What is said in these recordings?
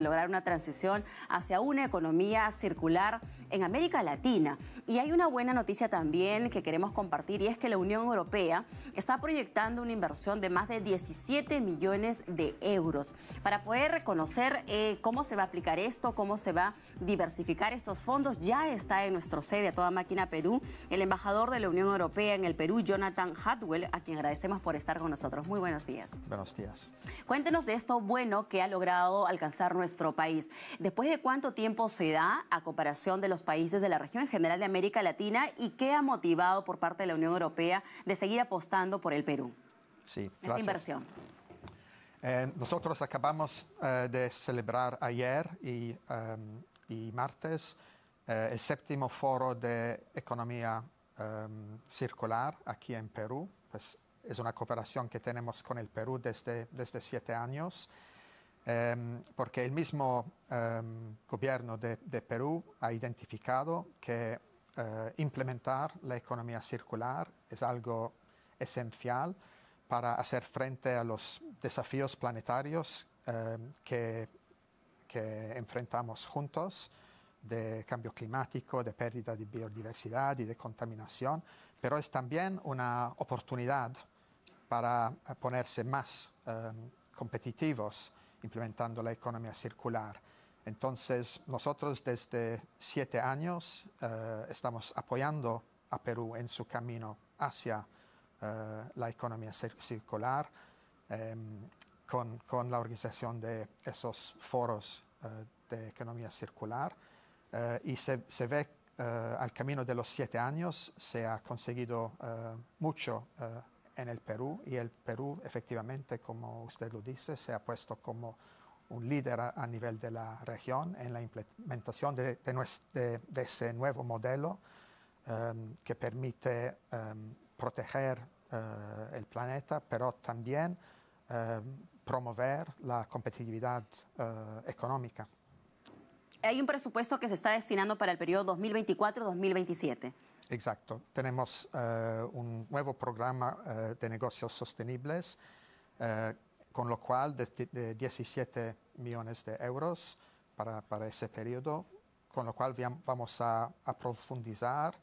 lograr una transición hacia una economía circular en América Latina. Y hay una buena noticia también que queremos compartir y es que la Unión Europea está proyectando una inversión de más de 17 millones de euros para poder reconocer eh, cómo se va a aplicar esto, cómo se va a diversificar estos fondos. Ya está en nuestro sede a toda máquina Perú el embajador de la Unión Europea en el Perú, Jonathan Hadwell, a quien agradecemos por estar con nosotros. Muy buenos días. Buenos días. Cuéntenos de esto bueno que ha logrado alcanzar nuestro país. ¿Después de cuánto tiempo se da a comparación de los países de la región en general de América Latina y qué ha motivado por parte de la Unión Europea de seguir apostando por el Perú? Sí, gracias. inversión. Eh, nosotros acabamos eh, de celebrar ayer y, em, y martes eh, el séptimo foro de economía em, circular aquí en Perú. Pues es una cooperación que tenemos con el Perú desde, desde siete años. Em, porque el mismo em, gobierno de, Perú ha identificado que eh, implementar la economía circular es algo esencial para hacer frente a los desafíos planetarios em, que, enfrentamos juntos de cambio climático, de pérdida de biodiversidad y de contaminación, pero es también una oportunidad para ponerse más competitivos implementando la economía circular. Entonces, nosotros desde siete años eh, estamos apoyando a Perú en su camino hacia eh, la economía circular em, con, la organización de esos foros eh, de economía circular. y se, se ve al camino de los siete años, se ha conseguido mucho en el Perú y el Perú efectivamente, como usted lo dice, se ha puesto como un líder a, nivel de la región en la implementación de, ese nuevo modelo em, que permite em, proteger eh, el planeta, pero también em, promover la competitividad eh, económica hay un presupuesto que se está destinando para el periodo 2024-2027. Exacto. Tenemos eh, un nuevo programa eh, de negocios sostenibles, eh, con lo cual 17 millones de euros para, ese periodo, con lo cual vamos a profundizar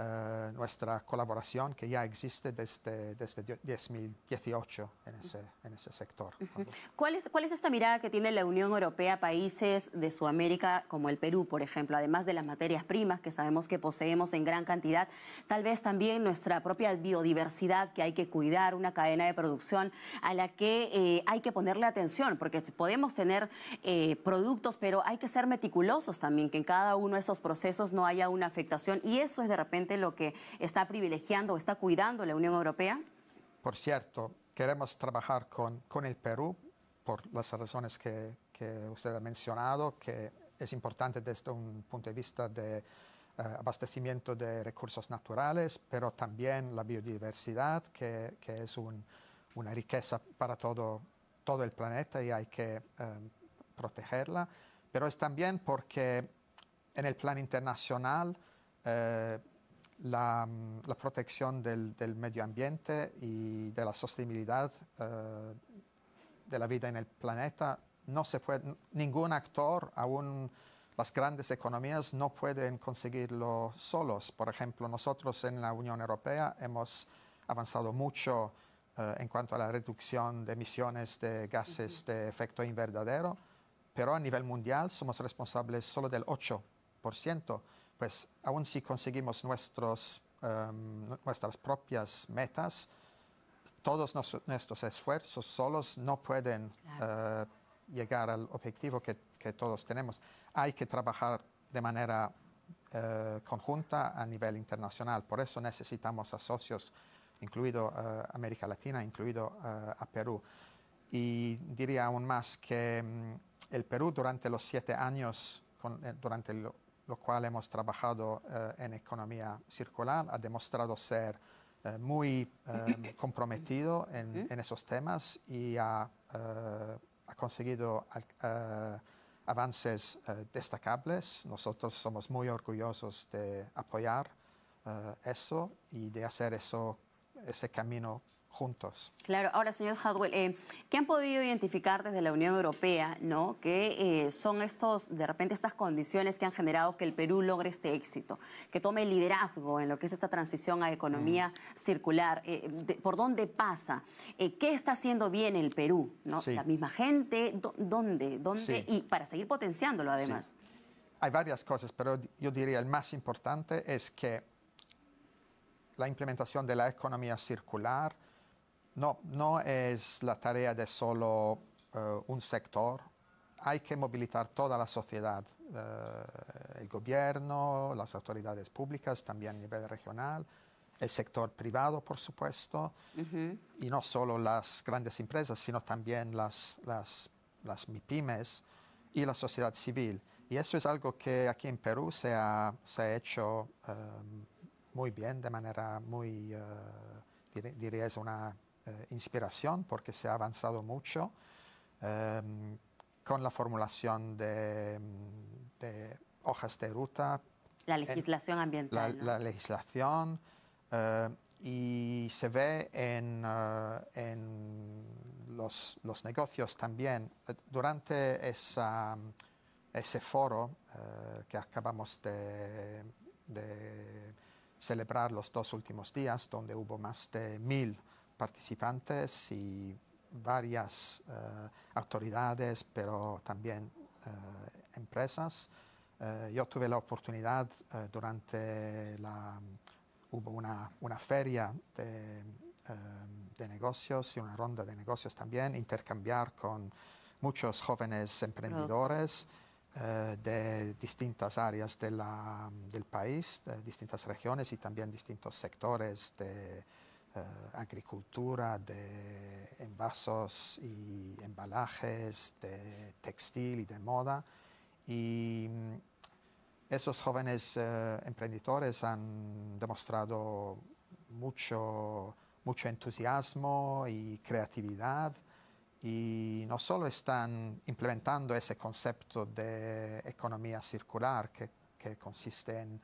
eh, nuestra colaboración que ya existe desde, desde 2018 en ese, en ese sector. ¿Cuál es, ¿Cuál es esta mirada que tiene la Unión Europea a países de Sudamérica como el Perú, por ejemplo, además de las materias primas que sabemos que poseemos en gran cantidad, tal vez también nuestra propia biodiversidad que hay que cuidar, una cadena de producción a la que eh, hay que ponerle atención, porque podemos tener eh, productos, pero hay que ser meticulosos también, que en cada uno de esos procesos no haya una afectación y eso es de repente lo que está privilegiando o está cuidando la Unión Europea? Por cierto, queremos trabajar con, con el Perú por las razones que, usted ha mencionado, que es importante desde un punto de vista de eh, abastecimiento de recursos naturales, pero también la biodiversidad, que, que es una riqueza para todo, todo el planeta y hay que eh, protegerla, pero es también porque en el plan internacional eh, Mm, la, protección del, medio ambiente y de la sostenibilidad eh, de la vida en el planeta, no se puede, ningún actor, aún las grandes economías, no pueden conseguirlo solos. Por ejemplo, nosotros en la Unión Europea hemos avanzado mucho eh, en cuanto a la reducción de emisiones de gases de efecto invernadero, pero a nivel mundial somos responsables solo del 8% pues aun si conseguimos nuestros, em, nuestras propias metas, todos nuestros esfuerzos solos no pueden eh, llegar al objetivo que, todos tenemos. Hay que trabajar de manera eh, conjunta a nivel internacional. Por eso necesitamos a socios, incluido eh, América Latina, incluido a Perú. Y diría aún más que mm, el Perú durante los siete años, durante el lo cual hemos trabajado eh, en economía circular, ha demostrado ser eh, muy em, comprometido ¿Mm? en, esos temas y ha, eh, conseguido avances destacables. Nosotros somos muy orgullosos de apoyar eso y de hacer eso, ese camino juntos. Claro, ahora señor Hadwell, eh, ¿qué han podido identificar desde la Unión Europea, no? Que eh, son estos, de repente, estas condiciones que han generado que el Perú logre este éxito, que tome el liderazgo en lo que es esta transición a economía mm. circular. Eh, ¿Por dónde pasa? ¿Qué está haciendo bien el Perú? ¿no? La misma gente, ¿dónde? ¿Dónde? Y para seguir potenciándolo además. Hay varias cosas, pero yo diría el más importante es que la implementación de la economía circular, no, no es la tarea de solo eh, un sector. Hay que movilizar toda la sociedad, eh, el gobierno, las autoridades públicas, también a nivel regional, el sector privado, por supuesto, y no solo las grandes empresas, sino también las, las, MIPIMES y la sociedad civil. Y eso es algo que aquí en Perú se ha, se hecho eh, muy bien, de manera muy, diría, es una eh, inspiración porque se ha avanzado mucho em, con la formulación de, hojas de ruta. La legislación ambiental. La, legislación. Eh, y se ve en, eh, los, negocios también. Durante ese foro que acabamos de, de celebrar los dos últimos días, donde hubo más de mil participantes y varias eh, autoridades, pero también eh, empresas. Eh, yo tuve la oportunidad durante una, feria de, negocios y una ronda de negocios también, intercambiar con muchos jóvenes emprendedores de distintas áreas del país, de distintas regiones y también distintos sectores de, eh, agricultura, de envasos y embalajes, de textil y de moda. Y mm, esos jóvenes eh, emprendedores han demostrado mucho, mucho entusiasmo y creatividad y no solo están implementando ese concepto de economía circular que, que consiste en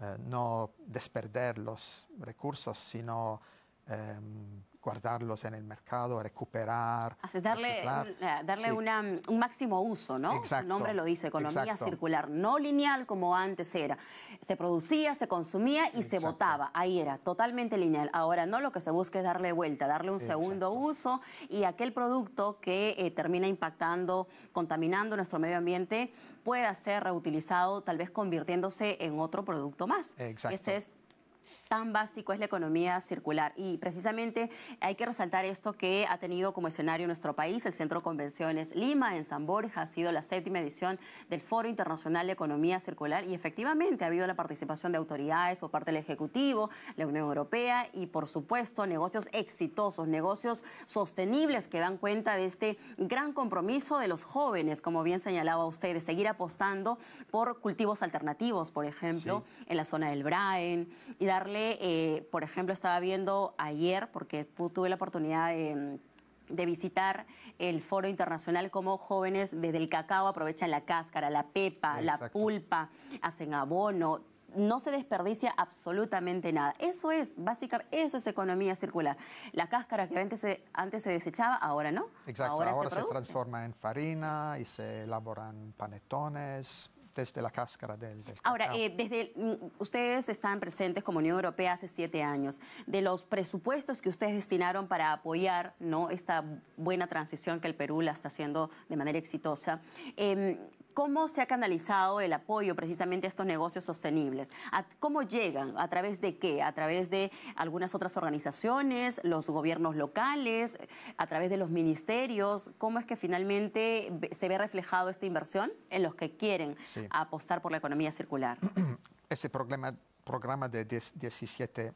eh, no desperder los recursos, sino Em, guardarlos en el mercado, recuperar. Eh, darle, un máximo uso, ¿no? el nombre lo dice, economía circular, no lineal como antes era. Se producía, se consumía y se botaba. Ahí era totalmente lineal. Ahora no, lo que se busca es darle vuelta, darle un segundo uso y aquel producto que eh, termina impactando, contaminando nuestro medio ambiente, pueda ser reutilizado, tal vez convirtiéndose en otro producto más. Exacto. Ese es básico es la economía circular. Y precisamente hay que resaltar esto que ha tenido como escenario nuestro país, el Centro Convenciones Lima, en San Borja, ha sido la séptima edición del Foro Internacional de Economía Circular y efectivamente ha habido la participación de autoridades por parte del Ejecutivo, la Unión Europea y por supuesto negocios exitosos, negocios sostenibles que dan cuenta de este gran compromiso de los jóvenes, como bien señalaba usted, de seguir apostando por cultivos alternativos, por ejemplo, en la zona del Braen y darle eh, por ejemplo, estaba viendo ayer, porque tuve la oportunidad de visitar el foro internacional como jóvenes desde el cacao aprovechan la cáscara, la pepa, la pulpa, hacen abono, no se desperdicia absolutamente nada. Eso es, básicamente, eso es economía circular. La cáscara que antes se, antes se desechaba, ahora no. Exacto, ahora, se, se, transforma en farina y se elaboran panetones, desde la cáscara del... Ahora, eh, desde mm, ustedes están presentes como Unión Europea hace siete años. De los presupuestos que ustedes destinaron para apoyar ¿no? esta buena transición que el Perú la está haciendo de manera exitosa, em, ¿Cómo se ha canalizado el apoyo precisamente a estos negocios sostenibles? ¿Cómo llegan? ¿A través de qué? ¿A través de algunas otras organizaciones, los gobiernos locales, a través de los ministerios? ¿Cómo es que finalmente se ve reflejado esta inversión en los que quieren apostar por la economía circular? Ese programa, de 17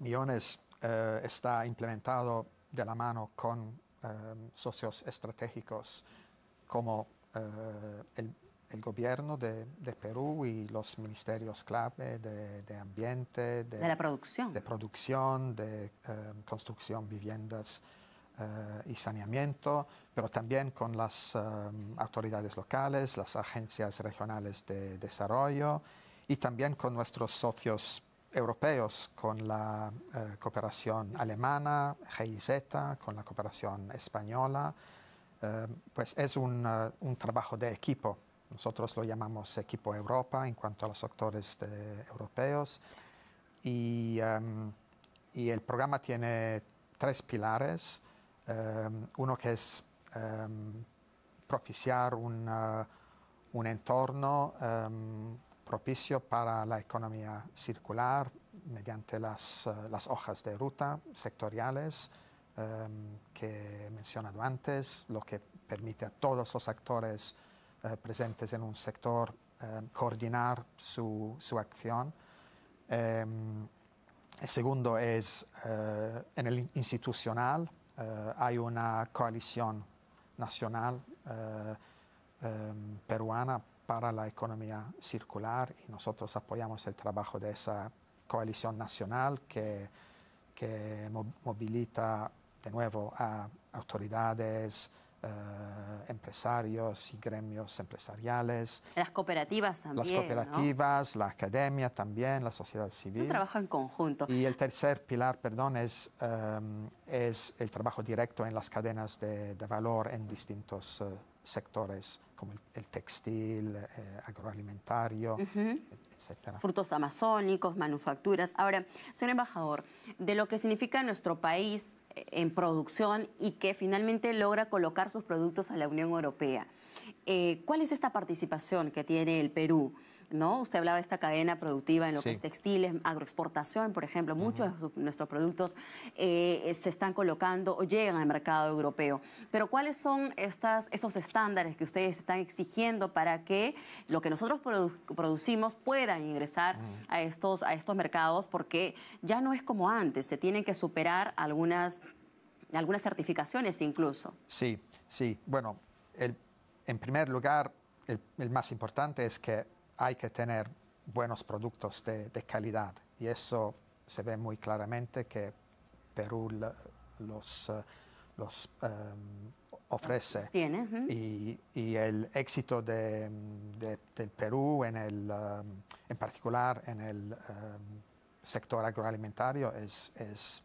millones eh, está implementado de la mano con eh, socios estratégicos como eh, el, el, gobierno de, Perú y los ministerios clave de, ambiente, de, producción, de, producción, de eh, construcción, viviendas eh, y saneamiento, pero también con las autoridades locales, las agencias regionales de desarrollo y también con nuestros socios europeos, con la cooperación alemana, GIZ, con la cooperación española eh, pues es un, un, trabajo de equipo. Nosotros lo llamamos equipo Europa en cuanto a los actores europeos. Y, eh, y, el programa tiene tres pilares. Eh, uno que es propiciar un, un entorno propicio para la economía circular mediante las, las hojas de ruta sectoriales Em, que he mencionado antes, lo que permite a todos los actores eh, presentes en un sector em, coordinar su, acción. Em, el segundo es eh, en el institucional, eh, hay una coalición nacional peruana para la economía circular y nosotros apoyamos el trabajo de esa coalición nacional que, que movilita de nuevo a autoridades, eh, empresarios y gremios empresariales. Las cooperativas también. Las cooperativas, la academia también, la sociedad civil. Un trabajo en conjunto. Y el tercer pilar, perdón, es, eh, es el trabajo directo en las cadenas de, de valor en distintos eh, sectores, como el, textil, agroalimentario, etc. Frutos amazónicos, manufacturas. Ahora, señor embajador, de lo que significa nuestro país en producción y que finalmente logra colocar sus productos a la Unión Europea. Eh, ¿Cuál es esta participación que tiene el Perú? ¿no? Usted hablaba de esta cadena productiva en lo que es textiles, agroexportación, por ejemplo. Muchos de nuestros productos eh, se están colocando o llegan al mercado europeo. Pero ¿cuáles son estas, estos estándares que ustedes están exigiendo para que lo que nosotros producimos pueda ingresar a, estos, a estos mercados? Porque ya no es como antes, se tienen que superar algunas, algunas certificaciones incluso. Sí, sí. Bueno, en primer lugar, el más importante es que hay que tener buenos productos de, calidad y eso se ve muy claramente que Perú los, eh, los em, ofrece. y, el éxito de, del Perú, en, el, em, en particular en el em, sector agroalimentario, es, es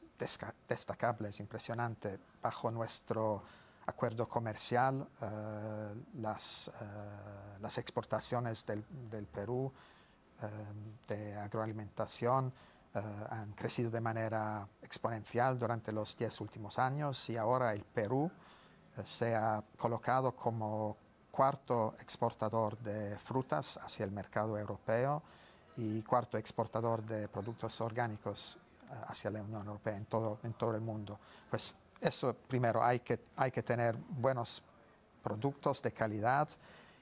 destacable, es impresionante. Bajo nuestro acuerdo comercial, eh, eh, las, exportaciones del, Perú eh, de agroalimentación han crecido de manera exponencial durante los 10 últimos años y ahora el Perú se ha colocado como cuarto exportador de frutas hacia el mercado europeo y cuarto exportador de productos orgánicos hacia la Unión Europea en todo, el mundo. Pues eso primero, hay que, hay que tener buenos productos de calidad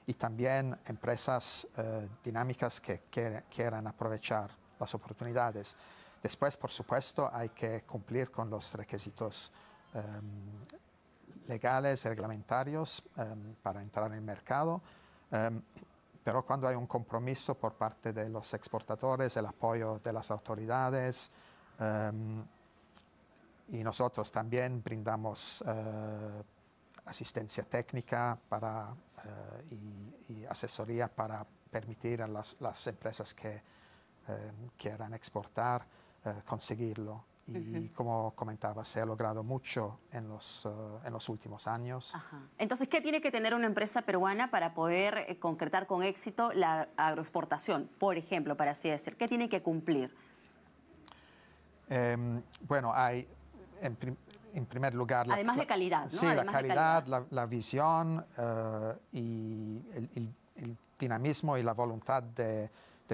y también empresas eh, dinámicas que, quieran aprovechar las oportunidades. Después, por supuesto, hay que cumplir con los requisitos em, legales, reglamentarios em, para entrar en el mercado, em, pero cuando hay un compromiso por parte de los exportadores, el apoyo de las autoridades, y nosotros también brindamos eh, asistencia técnica para, eh, y, asesoría para permitir a las, empresas que eh, quieran exportar conseguirlo. Y como comentaba, se ha logrado mucho en los, en los últimos años. Entonces, ¿qué tiene que tener una empresa peruana para poder concretar con éxito la agroexportación, por ejemplo, para así decir? ¿Qué tiene que cumplir? Em, bueno, hay en, primer lugar... La, Además de calidad, ¿no? Sí, la calidad, La, visión eh, y el, dinamismo y la voluntad de,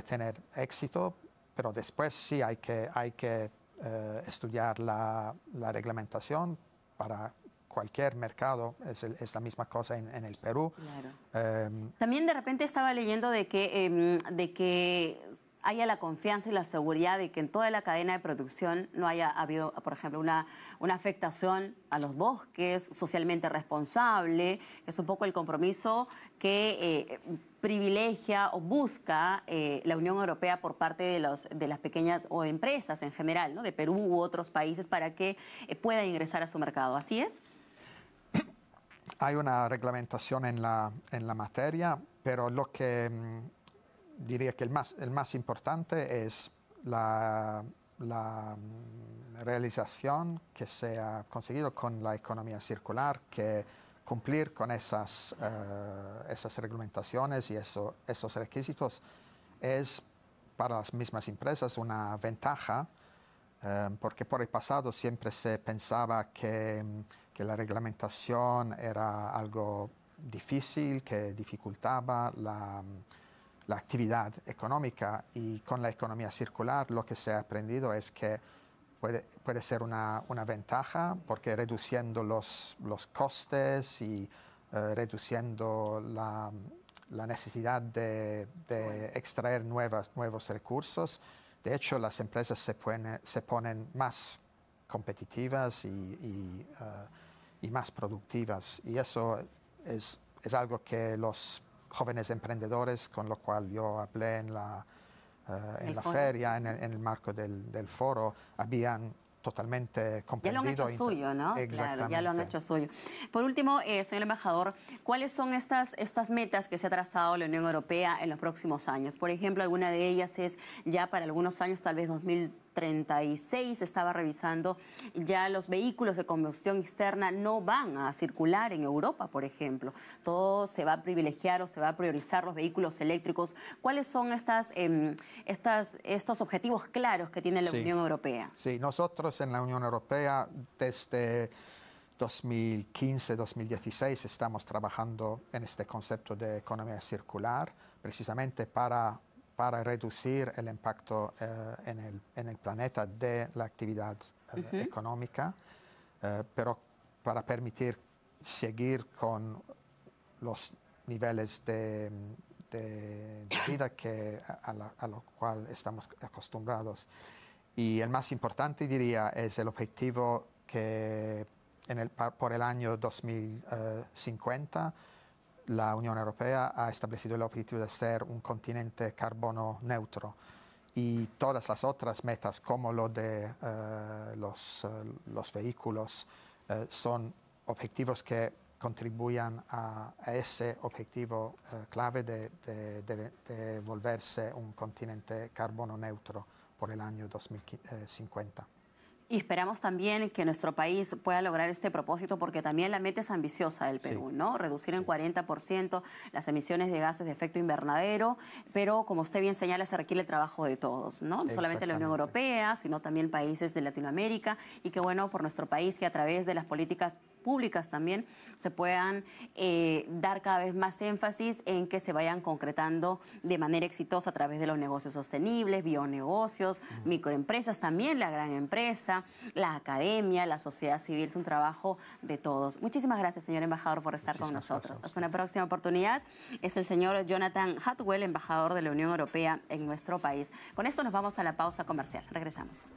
tener éxito, pero después sí hay que, hay que eh, estudiar la reglamentación para cualquier mercado, es, la misma cosa en, el Perú. Em, También de repente estaba leyendo de que, em, de que haya la confianza y la seguridad de que en toda la cadena de producción no haya habido, por ejemplo, una, una afectación a los bosques, socialmente responsable, es un poco el compromiso que eh, privilegia o busca eh, la Unión Europea por parte de, los, de las pequeñas o empresas en general, ¿no? de Perú u otros países, para que eh, pueda ingresar a su mercado. ¿Así es? Hay una reglamentación en la, materia, pero lo que mm, diría que el más, el importante es la, mm, realización que se ha conseguido con la economía circular, que cumplir con esas, eh, esas reglamentaciones y eso, esos requisitos es para las mismas empresas una ventaja, eh, porque por el pasado siempre se pensaba que... Mm, que la reglamentación era algo difícil, que dificultaba la, actividad económica y con la economía circular lo que se ha aprendido es que puede, puede ser una, ventaja porque reduciendo los, los costes y eh, reduciendo la, necesidad de, extraer nuevas, nuevos recursos. De hecho, las empresas se, se ponen más competitivas y, eh, y más productivas. Y eso es, algo que los jóvenes emprendedores, con lo cual yo hablé en la, eh, en la feria, en el, marco del, del, foro, habían totalmente comprendido. Ya lo han hecho suyo, ¿no? Exactamente. ya lo han hecho suyo. Por último, eh, señor embajador, ¿cuáles son estas, estas metas que se ha trazado la Unión Europea en los próximos años? Por ejemplo, alguna de ellas es ya para algunos años, tal vez 2030, 36, estaba revisando, ya los vehículos de combustión externa no van a circular en Europa, por ejemplo. Todo se va a privilegiar o se va a priorizar los vehículos eléctricos. ¿Cuáles son estas, em, estas estos objetivos claros que tiene la Unión Europea? Sí, nosotros en la Unión Europea desde... 2015-2016 estamos trabajando en este concepto de economía circular, precisamente para para reducir el impacto eh, en el, planeta de la actividad eh, económica, eh, pero para permitir seguir con los niveles de, vida a, los cuales lo cual estamos acostumbrados. Y el más importante, diría, es el objetivo que por el año 2050 la Unión Europea ha establecido el objetivo de ser un continente carbono neutro y todas las otras metas, como lo de eh, eh, los, vehículos, eh, son objetivos que contribuyan a, ese objetivo clave de volverse un continente carbono neutro por el año 2050. Y esperamos también que nuestro país pueda lograr este propósito porque también la meta es ambiciosa del Perú, ¿no? Reducir en 40% las emisiones de gases de efecto invernadero, pero como usted bien señala, se requiere el trabajo de todos, ¿no? No solamente la Unión Europea, sino también países de Latinoamérica y que bueno por nuestro país que a través de las políticas públicas también se puedan eh, dar cada vez más énfasis en que se vayan concretando de manera exitosa a través de los negocios sostenibles, bionegocios, microempresas, también la gran empresa, la academia, la sociedad civil, es un trabajo de todos. Muchísimas gracias, señor embajador, por estar con nosotros. Hasta una próxima oportunidad. Es el señor Jonathan Hatwell, embajador de la Unión Europea en nuestro país. Con esto nos vamos a la pausa comercial. Regresamos.